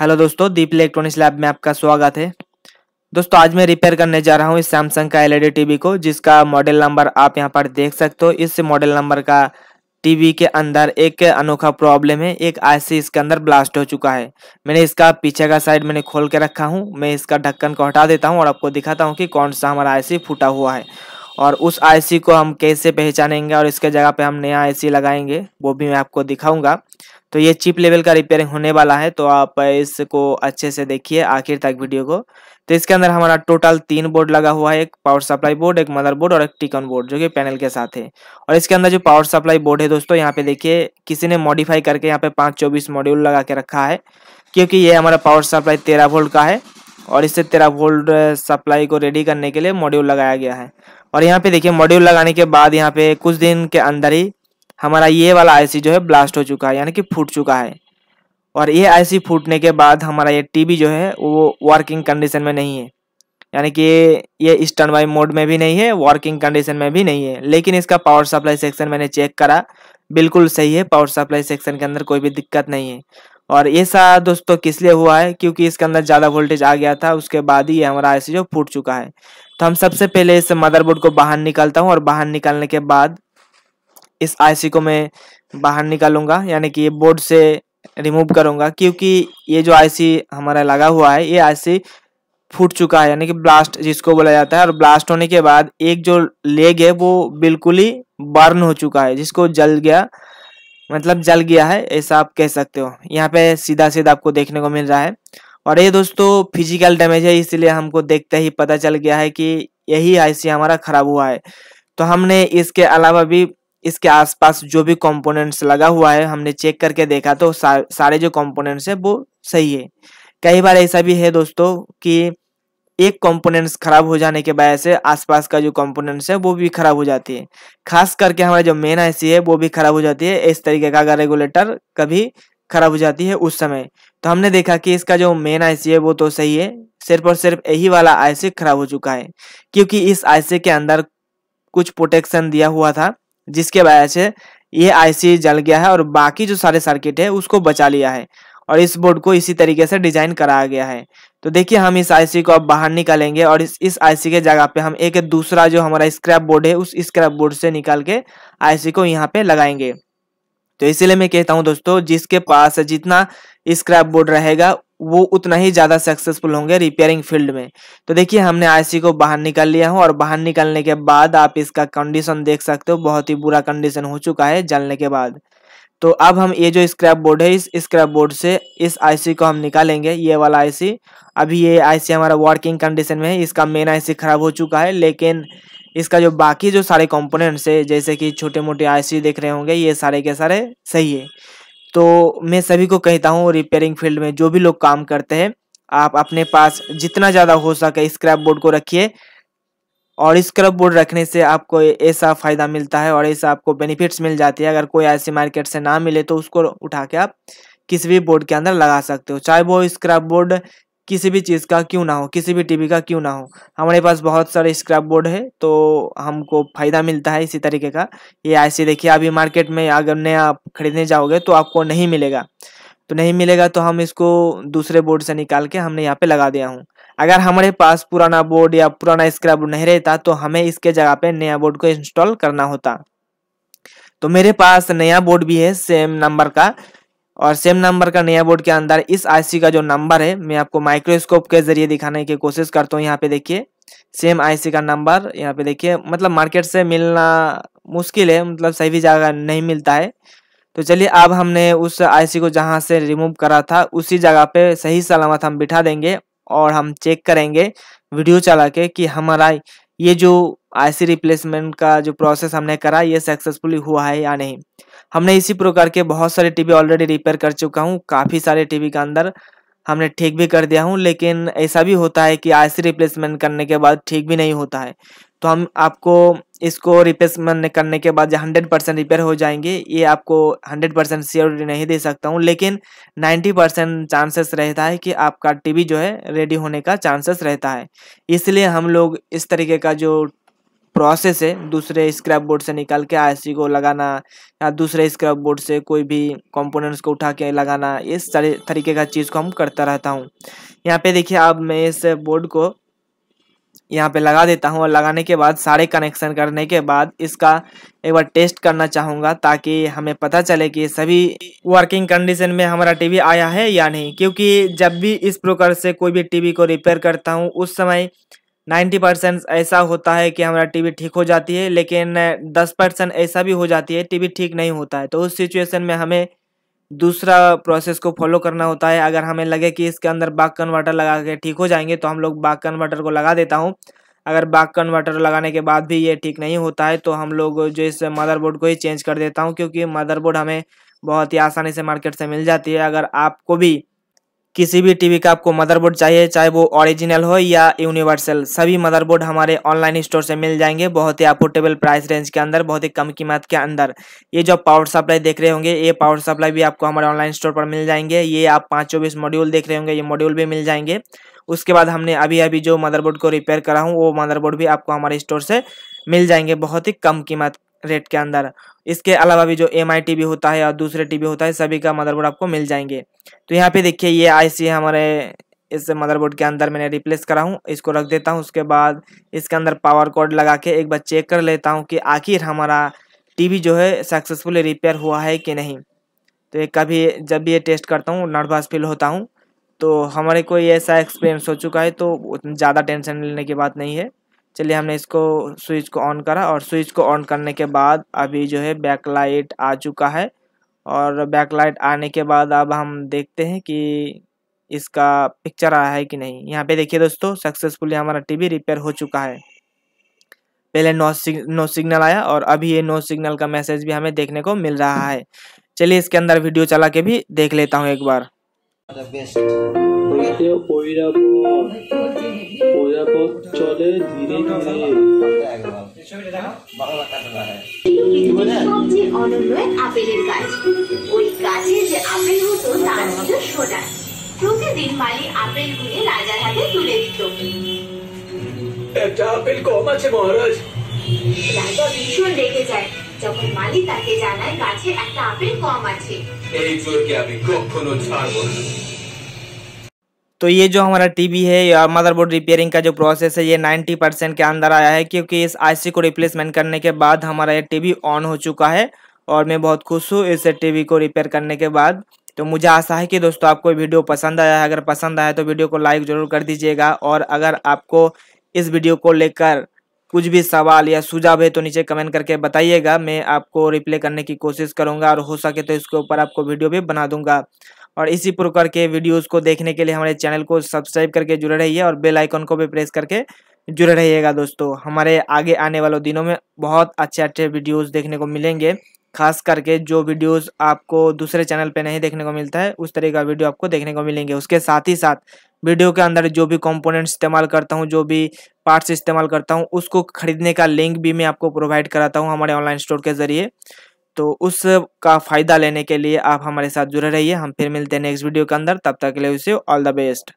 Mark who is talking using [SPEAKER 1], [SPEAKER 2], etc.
[SPEAKER 1] hello दोस्तों दीप electronics lab में आपका स्वागत है दोस्तों आज मैं रिपेयर करने जा रहा हूँ इस सैमसंग का एलईडी टीवी e को जिसका मॉडल नंबर आप यहाँ पर देख सकते हो इस मॉडल नंबर का टीवी के अंदर एक अनोखा प्रॉब्लम है एक आईसी इसके अंदर ब्लास्ट हो चुका है मैंने इसका पीछे का साइड मैंने खोल के रखा हूँ मैं इसका ढक्कन को हटा देता हूँ और आपको दिखाता हूँ कि कौन सा हमारा आई फूटा हुआ है और उस आईसी को हम कैसे पहचानेंगे और इसके जगह पे हम नया आईसी लगाएंगे वो भी मैं आपको दिखाऊंगा तो ये चिप लेवल का रिपेयरिंग होने वाला है तो आप इसको अच्छे से देखिए आखिर तक वीडियो को तो इसके अंदर हमारा टोटल तीन बोर्ड लगा हुआ है एक पावर सप्लाई बोर्ड एक मदर बोर्ड और एक टिकन बोर्ड जो कि पैनल के साथ है और इसके अंदर जो पावर सप्लाई बोर्ड है दोस्तों यहाँ पे देखिए किसी ने मॉडिफाई करके यहाँ पे पाँच चौबीस मॉड्यूल लगा के रखा है क्योंकि ये हमारा पावर सप्लाई तेरह वोल्ट का है और इससे तेरह वोल्ट सप्लाई को रेडी करने के लिए मॉड्यूल लगाया गया है और यहाँ पे देखिए मॉड्यूल लगाने के बाद यहाँ पे कुछ दिन के अंदर ही हमारा ये वाला आईसी जो है ब्लास्ट हो चुका है यानी कि फूट चुका है और ये आईसी फूटने के बाद हमारा ये टीवी जो है वो वर्किंग कंडीशन में नहीं है यानी कि ये स्टैंड बाई मोड में भी नहीं है वर्किंग कंडीशन में भी नहीं है लेकिन इसका पावर सप्लाई सेक्शन मैंने चेक करा बिल्कुल सही है पावर सप्लाई सेक्शन के अंदर कोई भी दिक्कत नहीं है और ये दोस्तों किस लिए हुआ है क्योंकि इसके अंदर ज़्यादा वोल्टेज आ गया था उसके बाद ही हमारा ऐसे जो फूट चुका है तो हम सबसे पहले इस मदरबोर्ड को बाहर निकालता हूँ और बाहर निकालने के बाद इस आईसी को मैं बाहर निकालूंगा यानी कि ये बोर्ड से रिमूव करूंगा क्योंकि ये जो आईसी हमारा लगा हुआ है ये आईसी फूट चुका है यानी कि ब्लास्ट जिसको बोला जाता है और ब्लास्ट होने के बाद एक जो लेग है वो बिल्कुल ही बर्न हो चुका है जिसको जल गया मतलब जल गया है ऐसा आप कह सकते हो यहाँ पे सीधा सीधा आपको देखने को मिल रहा है और ये दोस्तों फिजिकल डैमेज है इसलिए हमको देखते ही पता चल गया है कि यही आईसी हमारा खराब हुआ है तो हमने इसके अलावा भी इसके आसपास जो भी कंपोनेंट्स लगा हुआ है हमने चेक करके देखा तो सारे जो कंपोनेंट्स है वो सही है कई बार ऐसा भी है दोस्तों की एक कंपोनेंट्स खराब हो जाने के वजह से आसपास का जो कंपोनेंट्स है वो भी खराब हो जाती है खास करके हमारा जो मेन आईसी है वो भी खराब हो जाती है इस तरीके का अगर रेगुलेटर कभी खराब हो जाती है उस समय तो हमने देखा कि इसका जो मेन आईसी है वो तो सही है सिर्फ और सिर्फ यही वाला आईसी खराब हो चुका है क्योंकि इस आईसी के अंदर कुछ प्रोटेक्शन दिया हुआ था जिसके वजह से ये आईसी जल गया है और बाकी जो सारे सर्किट है उसको बचा लिया है और इस बोर्ड को इसी तरीके से डिजाइन कराया गया है तो देखिए हम इस आईसी को अब बाहर निकालेंगे और इस इस आईसी के जगह पे हम एक दूसरा जो हमारा स्क्रैप बोर्ड है उस स्क्रैप बोर्ड से निकाल के आईसी को यहाँ पे लगाएंगे तो इसीलिए मैं कहता हूँ दोस्तों जिसके पास जितना स्क्रैप बोर्ड रहेगा वो उतना ही ज़्यादा सक्सेसफुल होंगे रिपेयरिंग फील्ड में तो देखिए हमने आईसी को बाहर निकाल लिया हूँ और बाहर निकालने के बाद आप इसका कंडीशन देख सकते हो बहुत ही बुरा कंडीशन हो चुका है जलने के बाद तो अब हम ये जो स्क्रैप बोर्ड है इस स्क्रैप बोर्ड से इस आईसी को हम निकालेंगे ये वाला आईसी अभी ये आईसी हमारा वर्किंग कंडीशन में है इसका मेन आईसी खराब हो चुका है लेकिन इसका जो बाकी जो सारे कंपोनेंट्स है जैसे कि छोटे मोटे आईसी देख रहे होंगे ये सारे के सारे सही है तो मैं सभी को कहता हूँ रिपेयरिंग फील्ड में जो भी लोग काम करते हैं आप अपने पास जितना ज़्यादा हो सके स्क्रैप बोर्ड को रखिए और इस बोर्ड रखने से आपको ऐसा फ़ायदा मिलता है और ऐसा आपको बेनिफिट्स मिल जाती है अगर कोई ऐसी मार्केट से ना मिले तो उसको उठा के आप किसी भी बोर्ड के अंदर लगा सकते हो चाहे वो स्क्रैप बोर्ड किसी भी चीज़ का क्यों ना हो किसी भी टीवी का क्यों ना हो हमारे पास बहुत सारे स्क्रैप बोर्ड है तो हमको फ़ायदा मिलता है इसी तरीके का ये ऐसे देखिए अभी मार्केट में अगर नया आप खरीदने जाओगे तो आपको नहीं मिलेगा तो नहीं मिलेगा तो हम इसको दूसरे बोर्ड से निकाल के हमने यहाँ पे लगा दिया हूँ अगर हमारे पास पुराना बोर्ड या पुराना स्क्रैप नहीं रहता तो हमें इसके जगह पे नया बोर्ड को इंस्टॉल करना होता तो मेरे पास नया बोर्ड भी है सेम नंबर का और सेम नंबर का नया बोर्ड के अंदर इस आईसी का जो नंबर है मैं आपको माइक्रोस्कोप के जरिए दिखाने की कोशिश करता हूँ यहाँ पे देखिए सेम आईसी का नंबर यहाँ पे देखिए मतलब मार्केट से मिलना मुश्किल है मतलब सही जगह नहीं मिलता है तो चलिए अब हमने उस आईसी को जहाँ से रिमूव करा था उसी जगह पे सही सलामत हम बिठा देंगे और हम चेक करेंगे वीडियो चला के कि हमारा ये जो आईसी रिप्लेसमेंट का जो प्रोसेस हमने करा ये सक्सेसफुली हुआ है या नहीं हमने इसी प्रकार के बहुत सारे टीवी ऑलरेडी रिपेयर कर चुका हूँ काफ़ी सारे टीवी के अंदर हमने ठीक भी कर दिया हूँ लेकिन ऐसा भी होता है कि आईसी रिप्लेसमेंट करने के बाद ठीक भी नहीं होता है तो हम आपको इसको रिप्लेसमेंट करने के बाद हंड्रेड परसेंट रिपेयर हो जाएंगे ये आपको हंड्रेड परसेंट सियोरिटी नहीं दे सकता हूँ लेकिन नाइन्टी परसेंट चांसेस रहता है कि आपका टीवी जो है रेडी होने का चांसेस रहता है इसलिए हम लोग इस तरीके का जो प्रोसेस है दूसरे स्क्रैप बोर्ड से निकाल के आईसी को लगाना या दूसरे स्क्रैप बोर्ड से कोई भी कंपोनेंट्स को उठा के लगाना इस तरीके का चीज़ को हम करता रहता हूँ यहाँ पे देखिए अब मैं इस बोर्ड को यहाँ पे लगा देता हूँ और लगाने के बाद सारे कनेक्शन करने के बाद इसका एक बार टेस्ट करना चाहूँगा ताकि हमें पता चले कि सभी वर्किंग कंडीशन में हमारा टीवी आया है या नहीं क्योंकि जब भी इस प्रकार से कोई भी टीवी को रिपेयर करता हूँ उस समय 90 परसेंट ऐसा होता है कि हमारा टीवी ठीक हो जाती है लेकिन 10 परसेंट ऐसा भी हो जाती है टीवी ठीक नहीं होता है तो उस सिचुएशन में हमें दूसरा प्रोसेस को फॉलो करना होता है अगर हमें लगे कि इसके अंदर बाग कन्वर्टर लगा के ठीक हो जाएंगे तो हम लोग बाग कन्वर्टर को लगा देता हूँ अगर बाग कन्वर्टर लगाने के बाद भी ये ठीक नहीं होता है तो हम लोग जो इस मदरबोर्ड को ही चेंज कर देता हूँ क्योंकि मदरबोर्ड हमें बहुत ही आसानी से मार्केट से मिल जाती है अगर आपको भी किसी भी टीवी का आपको मदरबोर्ड चाहिए चाहे वो ओरिजिनल हो या यूनिवर्सल सभी मदरबोर्ड हमारे ऑनलाइन स्टोर से मिल जाएंगे बहुत ही अफोर्डेबल प्राइस रेंज के अंदर बहुत ही कम कीमत के अंदर ये जो पावर सप्लाई देख रहे होंगे ये पावर सप्लाई भी आपको हमारे ऑनलाइन स्टोर पर मिल जाएंगे ये आप पाँच चौबीस मॉड्यूल देख रहे होंगे ये मॉड्यूल भी मिल जाएंगे उसके बाद हमने अभी अभी जो मदरबोर्ड को रिपेयर करा हूँ वो मदरबोर्ड भी आपको हमारे स्टोर से मिल जाएंगे बहुत ही कम कीमत रेट के अंदर इसके अलावा भी जो एम आई टी वी होता है और दूसरे टी वी होता है सभी का मदरबोर्ड आपको मिल जाएंगे तो यहाँ पे देखिए ये सी हमारे इस मदरबोर्ड के अंदर मैंने रिप्लेस करा हूँ इसको रख देता हूँ उसके बाद इसके अंदर पावर कोड लगा के एक बार चेक कर लेता हूँ कि आखिर हमारा टीवी जो है सक्सेसफुली रिपेयर हुआ है कि नहीं तो ये कभी जब भी ये टेस्ट करता हूँ नर्वस फील होता हूँ तो हमारे कोई ऐसा एक्सपीरियंस हो चुका है तो ज़्यादा टेंशन लेने की बात नहीं है चलिए हमने इसको स्विच को ऑन करा और स्विच को ऑन करने के बाद अभी जो है बैक लाइट आ चुका है और बैक लाइट आने के बाद अब हम देखते हैं कि इसका पिक्चर आया है कि नहीं यहाँ पे देखिए दोस्तों सक्सेसफुली हमारा टीवी रिपेयर हो चुका है पहले नो सिग, नो सिग्नल आया और अभी ये नो सिग्नल का मैसेज भी हमें देखने को मिल रहा है चलिए इसके अंदर वीडियो चला के भी देख लेता हूँ एक बार হইতে ঐরাবত ঐরাবত চলে ধীরে ধীরে রাজার তুলে কম আছে ভীষণ যায় যখন মালি তাকে জানায় গাছে একটা আপেল কম আছে এই চোরকে আমি কখনো ছাড়বো না तो ये जो हमारा टीवी है या मदरबोर्ड रिपेयरिंग का जो प्रोसेस है ये 90 परसेंट के अंदर आया है क्योंकि इस आईसी को रिप्लेसमेंट करने के बाद हमारा ये टीवी ऑन हो चुका है और मैं बहुत खुश हूँ इस टीवी को रिपेयर करने के बाद तो मुझे आशा है कि दोस्तों आपको वीडियो पसंद आया है अगर पसंद आया तो वीडियो को लाइक ज़रूर कर दीजिएगा और अगर आपको इस वीडियो को लेकर कुछ भी सवाल या सुझाव है तो नीचे कमेंट करके बताइएगा मैं आपको रिप्ले करने की कोशिश करूंगा और हो सके तो इसके ऊपर आपको वीडियो भी बना दूंगा और इसी प्रकार के वीडियोस को देखने के लिए हमारे चैनल को सब्सक्राइब करके जुड़े रहिए और बेल आइकन को भी प्रेस करके जुड़े रहिएगा दोस्तों हमारे आगे आने वाले दिनों में बहुत अच्छे अच्छे वीडियोस देखने को मिलेंगे खास करके जो वीडियोस आपको दूसरे चैनल पे नहीं देखने को मिलता है उस तरह का वीडियो आपको देखने को मिलेंगे उसके साथ ही साथ वीडियो के अंदर जो भी कंपोनेंट्स इस्तेमाल करता हूँ जो भी पार्ट्स इस्तेमाल करता हूँ उसको खरीदने का लिंक भी मैं आपको प्रोवाइड कराता हूँ हमारे ऑनलाइन स्टोर के जरिए तो उस का फ़ायदा लेने के लिए आप हमारे साथ जुड़े रहिए हम फिर मिलते हैं नेक्स्ट वीडियो के अंदर तब तक के लिए उसे ऑल द बेस्ट